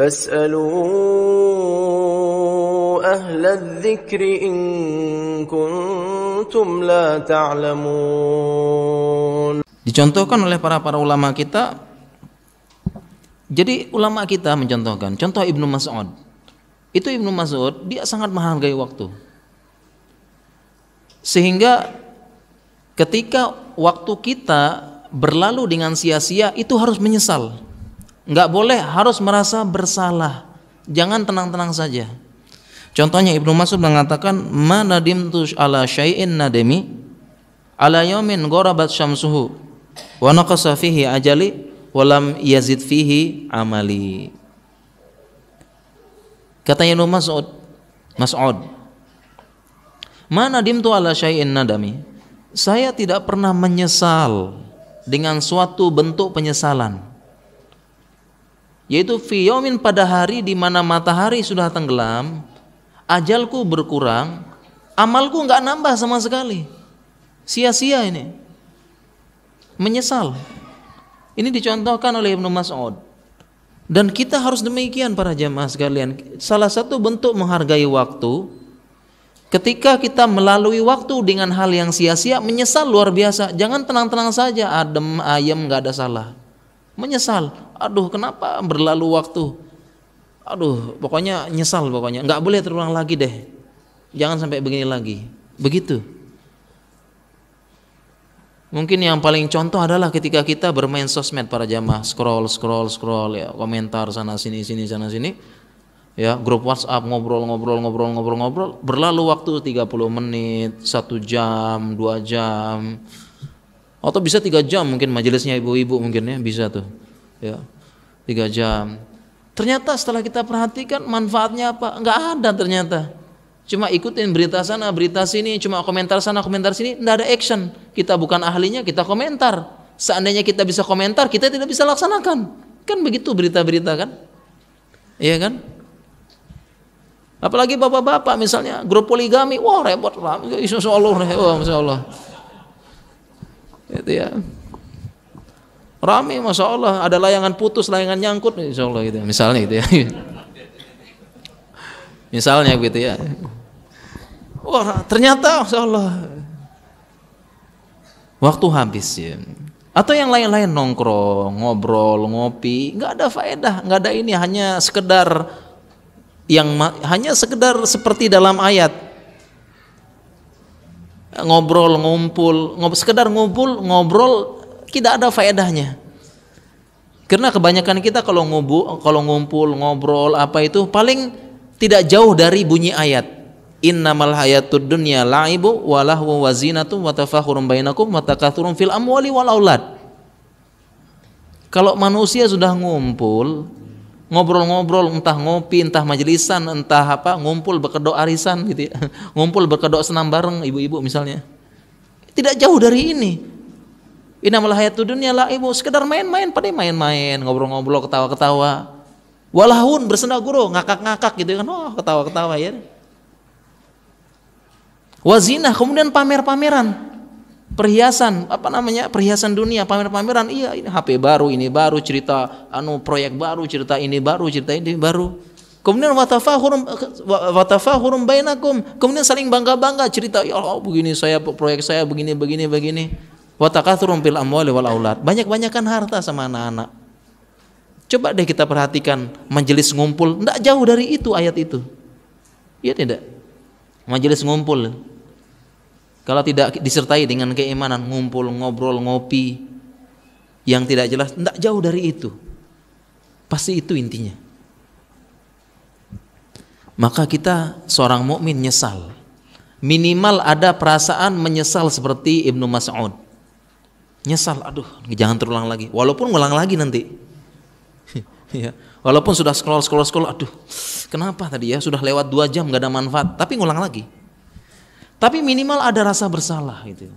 فاسألوا أهل الذكر إن كنتم لا تعلمون Dicontohkan oleh para para ulama kita Jadi ulama kita mencontohkan Contoh Ibnu Mas'ud Itu Ibnu Mas'ud dia sangat menghargai waktu Sehingga ketika waktu kita berlalu dengan sia-sia itu harus menyesal nggak boleh harus merasa bersalah jangan tenang-tenang saja contohnya Ibnu Mas'ud mengatakan manadim tush ala syai'in nademi ala yamin gorabat syamsuhu wa naqasa fihi ajali walam yazid fihi amali katanya Ibnu Mas'ud Mas'ud mana dimtu ala syai'in nadami saya tidak pernah menyesal dengan suatu bentuk penyesalan yaitu fiyomin pada hari di mana matahari sudah tenggelam, ajalku berkurang, amalku nggak nambah sama sekali. Sia-sia ini. Menyesal. Ini dicontohkan oleh Ibnu Mas'ud. Dan kita harus demikian para jamaah sekalian. Salah satu bentuk menghargai waktu ketika kita melalui waktu dengan hal yang sia-sia menyesal luar biasa jangan tenang-tenang saja adem ayem nggak ada salah menyesal aduh kenapa berlalu waktu aduh pokoknya nyesal pokoknya nggak boleh terulang lagi deh jangan sampai begini lagi begitu mungkin yang paling contoh adalah ketika kita bermain sosmed para jamaah scroll scroll scroll ya komentar sana sini sini sana sini ya grup WhatsApp ngobrol ngobrol ngobrol ngobrol ngobrol berlalu waktu 30 menit satu jam dua jam atau bisa tiga jam mungkin majelisnya ibu-ibu mungkin ya bisa tuh ya tiga jam ternyata setelah kita perhatikan manfaatnya apa nggak ada ternyata cuma ikutin berita sana berita sini cuma komentar sana komentar sini nggak ada action kita bukan ahlinya kita komentar seandainya kita bisa komentar kita tidak bisa laksanakan kan begitu berita-berita kan iya kan apalagi bapak-bapak misalnya grup poligami wah repot lah insya Allah insya Allah itu ya Rame, masya Allah, ada layangan putus, layangan nyangkut, insya Allah gitu, misalnya gitu ya. misalnya gitu ya. Wah, ternyata masya Allah waktu habis ya. Atau yang lain-lain nongkrong, ngobrol, ngopi, nggak ada faedah, nggak ada ini, hanya sekedar yang hanya sekedar seperti dalam ayat ngobrol ngumpul ngob sekedar ngumpul ngobrol tidak ada faedahnya. Karena kebanyakan kita kalau ngubu, kalau ngumpul, ngobrol apa itu paling tidak jauh dari bunyi ayat. Innamal hayatud dunya la'ibu wa lahwu wa zinatu wa tafakhurum bainakum wa fil amwali wal aulad. Kalau manusia sudah ngumpul, ngobrol-ngobrol entah ngopi, entah majelisan, entah apa, ngumpul berkedok arisan gitu ya. Ngumpul berkedok senam bareng ibu-ibu misalnya. Tidak jauh dari ini. Innamal dunia lah ibu sekedar main-main, pada main-main, ngobrol-ngobrol, ketawa-ketawa. Walahun bersenda guru ngakak-ngakak gitu kan. Oh, ketawa-ketawa ya. Wazina kemudian pamer-pameran perhiasan apa namanya perhiasan dunia pamer-pameran iya ini HP baru ini baru cerita anu proyek baru cerita ini baru cerita ini baru kemudian watafahurum watafahurum bainakum kemudian saling bangga-bangga cerita ya Allah begini saya proyek saya begini begini begini wa takatsurun amwali wal aulad. Banyak-banyakan harta sama anak-anak. Coba deh kita perhatikan majelis ngumpul, tidak jauh dari itu ayat itu. Iya tidak? Majelis ngumpul. Kalau tidak disertai dengan keimanan, ngumpul, ngobrol, ngopi yang tidak jelas, tidak jauh dari itu. Pasti itu intinya. Maka kita seorang mukmin nyesal. Minimal ada perasaan menyesal seperti Ibnu Mas'ud Nyesal, aduh, jangan terulang lagi. Walaupun ngulang lagi nanti. ya. Walaupun sudah scroll scroll scroll, aduh, kenapa tadi ya sudah lewat dua jam gak ada manfaat, tapi ngulang lagi. Tapi minimal ada rasa bersalah gitu.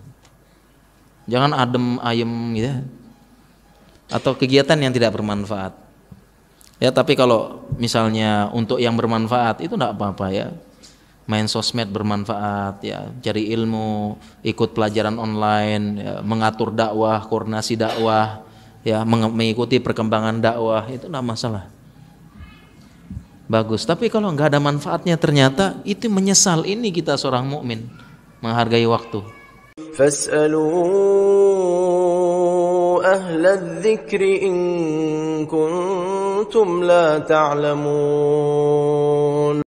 Jangan adem ayem gitu ya. Atau kegiatan yang tidak bermanfaat. Ya, tapi kalau misalnya untuk yang bermanfaat itu tidak apa-apa ya main sosmed bermanfaat ya cari ilmu ikut pelajaran online ya, mengatur dakwah koordinasi dakwah ya mengikuti perkembangan dakwah itu tidak masalah bagus tapi kalau nggak ada manfaatnya ternyata itu menyesal ini kita seorang mukmin menghargai waktu